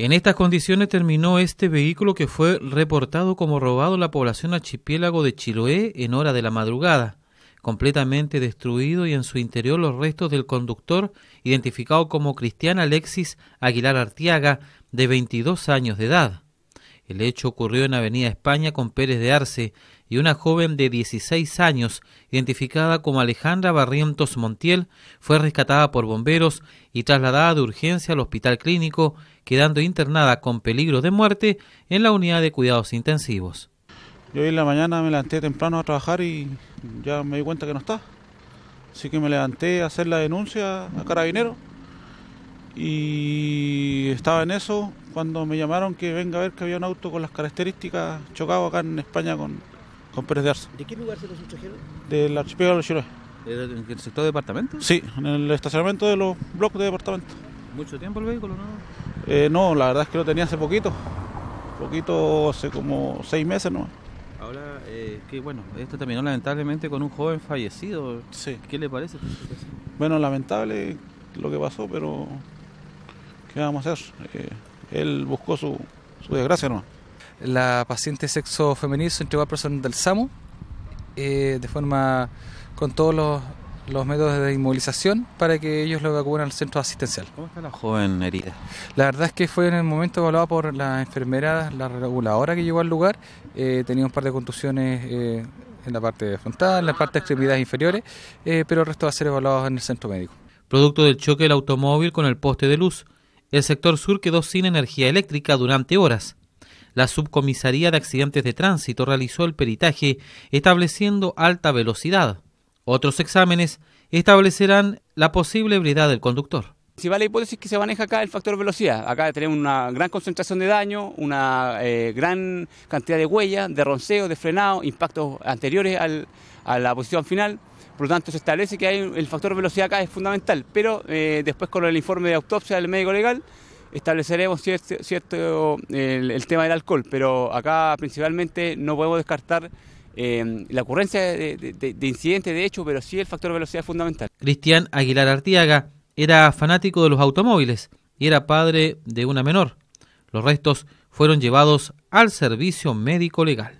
En estas condiciones terminó este vehículo que fue reportado como robado la población archipiélago de Chiloé en hora de la madrugada, completamente destruido y en su interior los restos del conductor, identificado como Cristian Alexis Aguilar Artiaga, de 22 años de edad. El hecho ocurrió en Avenida España con Pérez de Arce y una joven de 16 años, identificada como Alejandra Barrientos Montiel, fue rescatada por bomberos y trasladada de urgencia al hospital clínico, quedando internada con peligro de muerte en la unidad de cuidados intensivos. Yo hoy en la mañana me levanté temprano a trabajar y ya me di cuenta que no está. Así que me levanté a hacer la denuncia a carabinero y estaba en eso cuando me llamaron que venga a ver que había un auto con las características chocado acá en España con, con Pérez de Arce. ¿De qué lugar se los sustrajeron? Del archipiélago de los ¿En el sector de departamento? Sí, en el estacionamiento de los bloques de departamento. ¿Mucho tiempo el vehículo, no? Eh, no, la verdad es que lo tenía hace poquito, poquito, hace como seis meses ¿no? Ahora, eh, que bueno, esto terminó lamentablemente con un joven fallecido. Sí. ¿Qué le parece? Bueno, lamentable lo que pasó, pero ¿Qué vamos a hacer? Eh, él buscó su, su desgracia no La paciente de sexo femenino se entregó al personal del SAMU eh, de forma con todos los, los, métodos de inmovilización para que ellos lo evacúen al centro asistencial. ¿Cómo está la joven herida? La verdad es que fue en el momento evaluada por la enfermera, la reguladora que llegó al lugar. Eh, tenía un par de contusiones en la parte frontal, en la parte de extremidades inferiores, pero el resto va a ser evaluado en el centro médico. Producto del choque del automóvil con el poste de luz. El sector sur quedó sin energía eléctrica durante horas. La Subcomisaría de Accidentes de Tránsito realizó el peritaje estableciendo alta velocidad. Otros exámenes establecerán la posible ebriedad del conductor. Si va La hipótesis que se maneja acá el factor velocidad. Acá tenemos una gran concentración de daño, una eh, gran cantidad de huellas, de ronceo, de frenado, impactos anteriores a la posición final. Por lo tanto, se establece que hay, el factor velocidad acá es fundamental, pero eh, después con el informe de autopsia del médico legal estableceremos cierto, el, tema del alcohol, pero acá principalmente no podemos descartar eh, la ocurrencia de, de incidentes de hecho, pero sí el factor velocidad es fundamental. Cristian Aguilar Artiaga era fanático de los automóviles y era padre de una menor. Los restos fueron llevados al servicio médico legal.